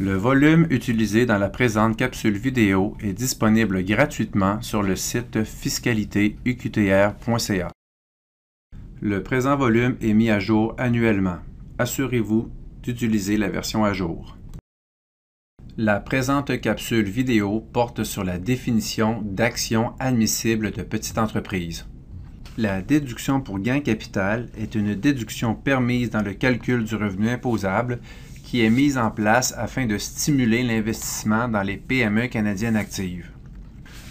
Le volume utilisé dans la présente capsule vidéo est disponible gratuitement sur le site fiscalitéuqtr.ca. Le présent volume est mis à jour annuellement. Assurez-vous d'utiliser la version à jour. La présente capsule vidéo porte sur la définition d'actions admissibles de petite entreprise. La déduction pour gain capital est une déduction permise dans le calcul du revenu imposable est mise en place afin de stimuler l'investissement dans les PME canadiennes actives.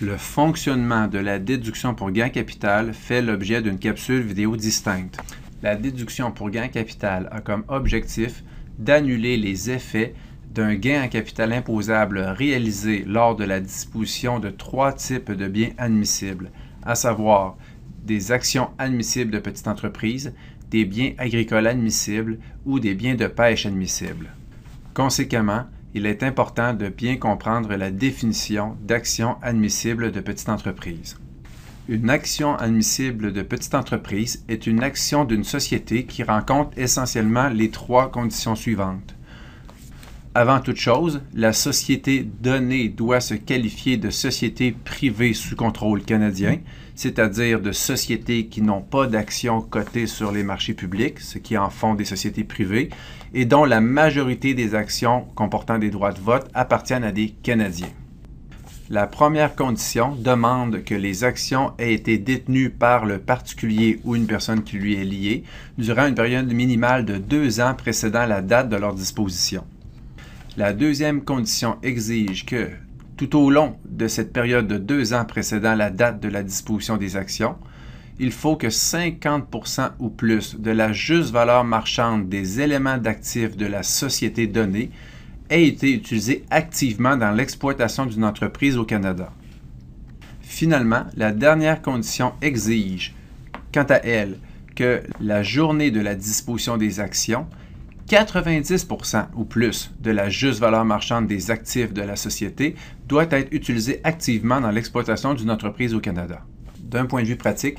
Le fonctionnement de la déduction pour gain capital fait l'objet d'une capsule vidéo distincte. La déduction pour gain capital a comme objectif d'annuler les effets d'un gain en capital imposable réalisé lors de la disposition de trois types de biens admissibles, à savoir des actions admissibles de petites entreprises, des biens agricoles admissibles ou des biens de pêche admissibles. Conséquemment, il est important de bien comprendre la définition d'action admissible de petite entreprise. Une action admissible de petite entreprise est une action d'une société qui rencontre essentiellement les trois conditions suivantes. Avant toute chose, la société donnée doit se qualifier de société privée sous contrôle canadien, c'est-à-dire de sociétés qui n'ont pas d'actions cotées sur les marchés publics, ce qui en font des sociétés privées, et dont la majorité des actions comportant des droits de vote appartiennent à des Canadiens. La première condition demande que les actions aient été détenues par le particulier ou une personne qui lui est liée durant une période minimale de deux ans précédant la date de leur disposition. La deuxième condition exige que, tout au long de cette période de deux ans précédant la date de la disposition des actions, il faut que 50% ou plus de la juste valeur marchande des éléments d'actifs de la société donnée ait été utilisée activement dans l'exploitation d'une entreprise au Canada. Finalement, la dernière condition exige, quant à elle, que la journée de la disposition des actions 90 ou plus de la juste valeur marchande des actifs de la société doit être utilisée activement dans l'exploitation d'une entreprise au Canada. D'un point de vue pratique,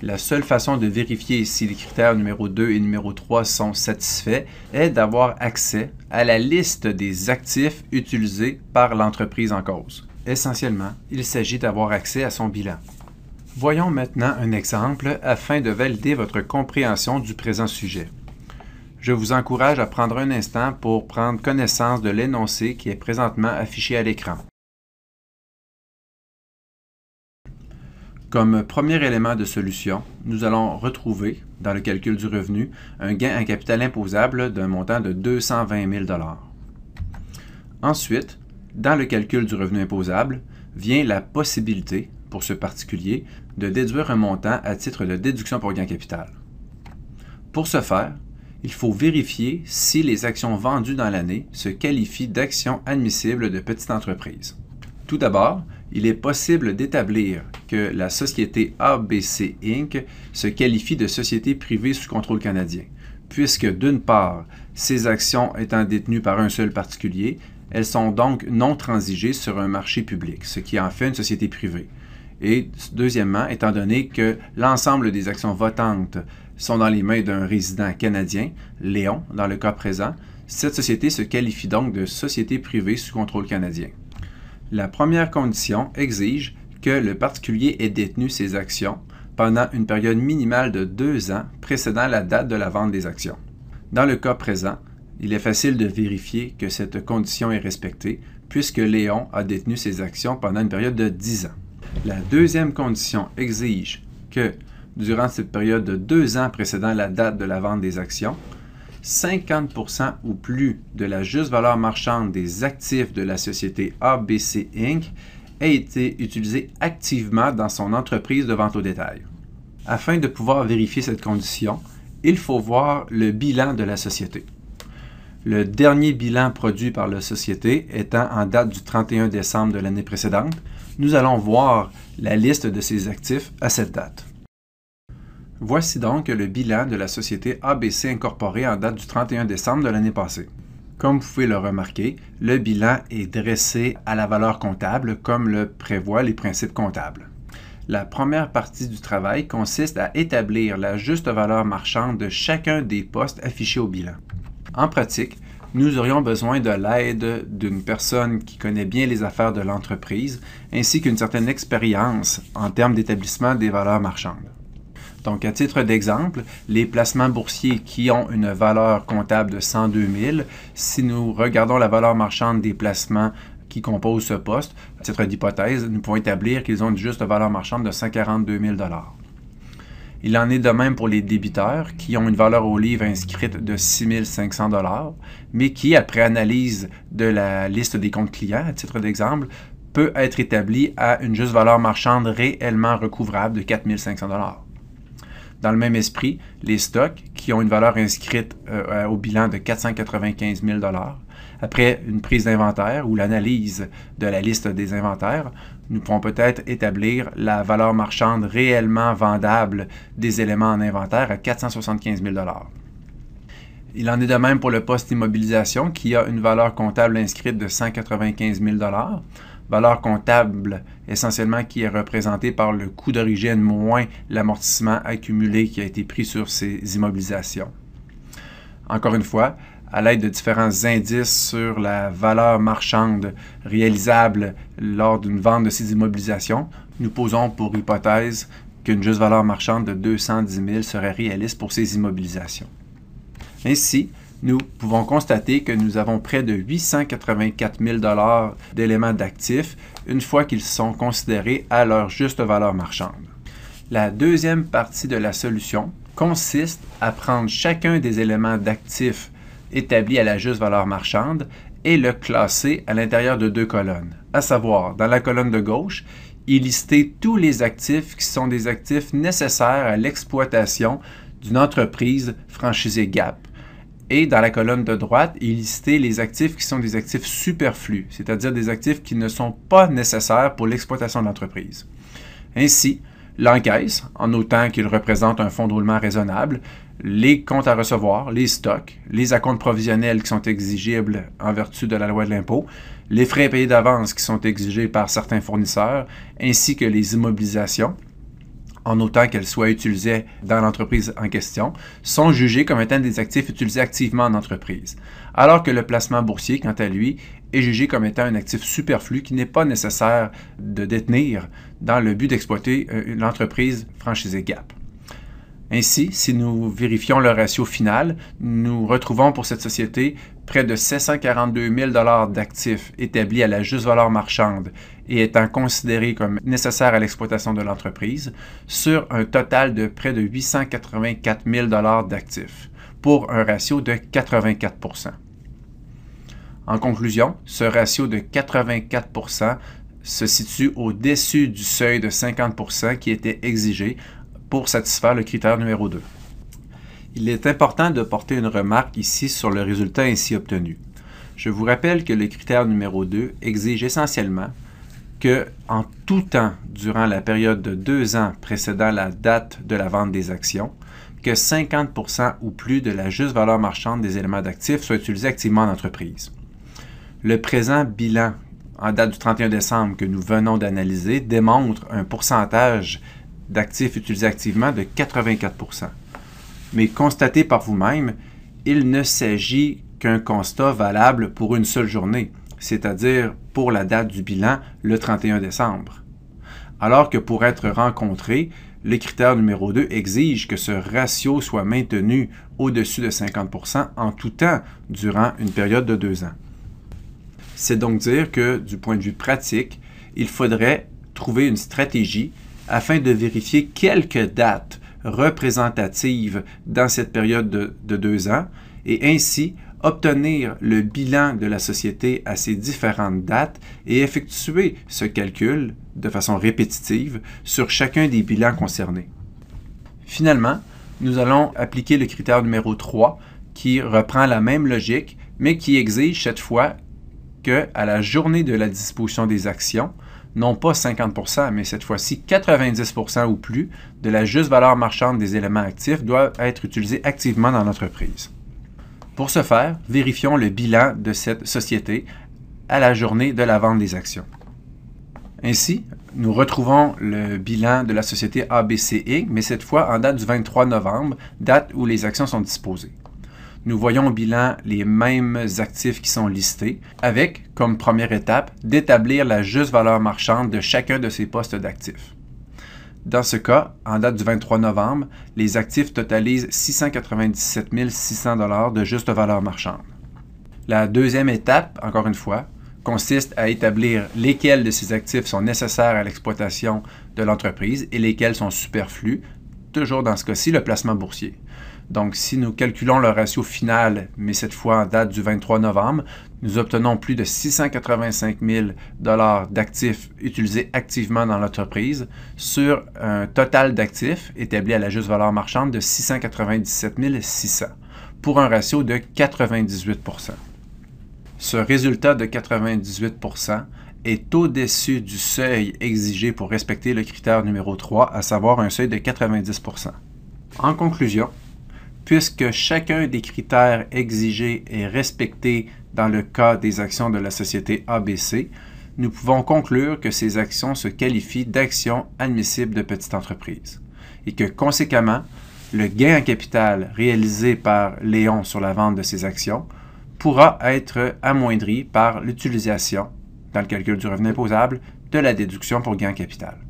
la seule façon de vérifier si les critères numéro 2 et numéro 3 sont satisfaits est d'avoir accès à la liste des actifs utilisés par l'entreprise en cause. Essentiellement, il s'agit d'avoir accès à son bilan. Voyons maintenant un exemple afin de valider votre compréhension du présent sujet je vous encourage à prendre un instant pour prendre connaissance de l'énoncé qui est présentement affiché à l'écran. Comme premier élément de solution, nous allons retrouver, dans le calcul du revenu, un gain en capital imposable d'un montant de 220 000 Ensuite, dans le calcul du revenu imposable, vient la possibilité, pour ce particulier, de déduire un montant à titre de déduction pour gain capital. Pour ce faire, il faut vérifier si les actions vendues dans l'année se qualifient d'actions admissibles de petite entreprise. Tout d'abord, il est possible d'établir que la société ABC Inc. se qualifie de société privée sous contrôle canadien, puisque d'une part, ces actions étant détenues par un seul particulier, elles sont donc non transigées sur un marché public, ce qui en fait une société privée. Et deuxièmement, étant donné que l'ensemble des actions votantes sont dans les mains d'un résident canadien, Léon, dans le cas présent, cette société se qualifie donc de société privée sous contrôle canadien. La première condition exige que le particulier ait détenu ses actions pendant une période minimale de deux ans précédant la date de la vente des actions. Dans le cas présent, il est facile de vérifier que cette condition est respectée puisque Léon a détenu ses actions pendant une période de dix ans. La deuxième condition exige que, durant cette période de deux ans précédant la date de la vente des actions, 50% ou plus de la juste valeur marchande des actifs de la société ABC Inc. ait été utilisée activement dans son entreprise de vente au détail. Afin de pouvoir vérifier cette condition, il faut voir le bilan de la société. Le dernier bilan produit par la société étant en date du 31 décembre de l'année précédente, nous allons voir la liste de ses actifs à cette date. Voici donc le bilan de la société ABC incorporée en date du 31 décembre de l'année passée. Comme vous pouvez le remarquer, le bilan est dressé à la valeur comptable comme le prévoient les principes comptables. La première partie du travail consiste à établir la juste valeur marchande de chacun des postes affichés au bilan. En pratique, nous aurions besoin de l'aide d'une personne qui connaît bien les affaires de l'entreprise, ainsi qu'une certaine expérience en termes d'établissement des valeurs marchandes. Donc, à titre d'exemple, les placements boursiers qui ont une valeur comptable de 102 000, si nous regardons la valeur marchande des placements qui composent ce poste, à titre d'hypothèse, nous pouvons établir qu'ils ont une juste valeur marchande de 142 000 il en est de même pour les débiteurs qui ont une valeur au livre inscrite de 6500 dollars, mais qui, après analyse de la liste des comptes clients, à titre d'exemple, peut être établi à une juste valeur marchande réellement recouvrable de 4500 dollars. Dans le même esprit, les stocks, qui ont une valeur inscrite euh, euh, au bilan de 495 000 après une prise d'inventaire ou l'analyse de la liste des inventaires, nous pourrons peut-être établir la valeur marchande réellement vendable des éléments en inventaire à 475 000 il en est de même pour le poste immobilisation qui a une valeur comptable inscrite de 195 000 valeur comptable essentiellement qui est représentée par le coût d'origine moins l'amortissement accumulé qui a été pris sur ces immobilisations. Encore une fois, à l'aide de différents indices sur la valeur marchande réalisable lors d'une vente de ces immobilisations. Nous posons pour hypothèse qu'une juste valeur marchande de 210 000 serait réaliste pour ces immobilisations. Ainsi, nous pouvons constater que nous avons près de 884 000 d'éléments d'actifs une fois qu'ils sont considérés à leur juste valeur marchande. La deuxième partie de la solution consiste à prendre chacun des éléments d'actifs établi à la juste valeur marchande et le classer à l'intérieur de deux colonnes. À savoir, dans la colonne de gauche, il lister tous les actifs qui sont des actifs nécessaires à l'exploitation d'une entreprise franchisée GAP. Et dans la colonne de droite, il lister les actifs qui sont des actifs superflus, c'est-à-dire des actifs qui ne sont pas nécessaires pour l'exploitation de l'entreprise. Ainsi, l'encaisse, en notant qu'il représente un fonds de roulement raisonnable, les comptes à recevoir, les stocks, les acomptes provisionnels qui sont exigibles en vertu de la loi de l'impôt, les frais payés d'avance qui sont exigés par certains fournisseurs, ainsi que les immobilisations, en autant qu'elles soient utilisées dans l'entreprise en question, sont jugés comme étant des actifs utilisés activement en entreprise, alors que le placement boursier, quant à lui, est jugé comme étant un actif superflu qui n'est pas nécessaire de détenir dans le but d'exploiter l'entreprise euh, franchisée GAP. Ainsi, si nous vérifions le ratio final, nous retrouvons pour cette société près de 742 000 d'actifs établis à la juste valeur marchande et étant considérés comme nécessaires à l'exploitation de l'entreprise, sur un total de près de 884 000 d'actifs, pour un ratio de 84 En conclusion, ce ratio de 84 se situe au-dessus du seuil de 50 qui était exigé pour satisfaire le critère numéro 2. Il est important de porter une remarque ici sur le résultat ainsi obtenu. Je vous rappelle que le critère numéro 2 exige essentiellement que, en tout temps durant la période de deux ans précédant la date de la vente des actions, que 50% ou plus de la juste valeur marchande des éléments d'actifs soit utilisés activement en entreprise. Le présent bilan en date du 31 décembre que nous venons d'analyser démontre un pourcentage d'actifs utilisés activement de 84 Mais constatez par vous-même, il ne s'agit qu'un constat valable pour une seule journée, c'est-à-dire pour la date du bilan, le 31 décembre. Alors que pour être rencontré, le critère numéro 2 exige que ce ratio soit maintenu au-dessus de 50 en tout temps durant une période de deux ans. C'est donc dire que, du point de vue pratique, il faudrait trouver une stratégie afin de vérifier quelques dates représentatives dans cette période de, deux ans et ainsi obtenir le bilan de la société à ces différentes dates et effectuer ce calcul de façon répétitive sur chacun des bilans concernés. Finalement, nous allons appliquer le critère numéro 3 qui reprend la même logique mais qui exige cette fois que, à la journée de la disposition des actions, non pas 50%, mais cette fois-ci 90% ou plus de la juste valeur marchande des éléments actifs doivent être utilisés activement dans l'entreprise. Pour ce faire, vérifions le bilan de cette société à la journée de la vente des actions. Ainsi, nous retrouvons le bilan de la société ABC mais cette fois en date du 23 novembre, date où les actions sont disposées nous voyons au bilan les mêmes actifs qui sont listés, avec, comme première étape, d'établir la juste valeur marchande de chacun de ces postes d'actifs. Dans ce cas, en date du 23 novembre, les actifs totalisent 697 600 de juste valeur marchande. La deuxième étape, encore une fois, consiste à établir lesquels de ces actifs sont nécessaires à l'exploitation de l'entreprise et lesquels sont superflus, toujours dans ce cas-ci le placement boursier. Donc, si nous calculons le ratio final, mais cette fois en date du 23 novembre, nous obtenons plus de 685 000 d'actifs utilisés activement dans l'entreprise sur un total d'actifs établi à la juste valeur marchande de 697 600 pour un ratio de 98 Ce résultat de 98 est au-dessus du seuil exigé pour respecter le critère numéro 3, à savoir un seuil de 90 En conclusion, puisque chacun des critères exigés est respecté dans le cas des actions de la société ABC, nous pouvons conclure que ces actions se qualifient d'actions admissibles de petite entreprise et que conséquemment, le gain en capital réalisé par Léon sur la vente de ses actions pourra être amoindri par l'utilisation, dans le calcul du revenu imposable, de la déduction pour gain en capital.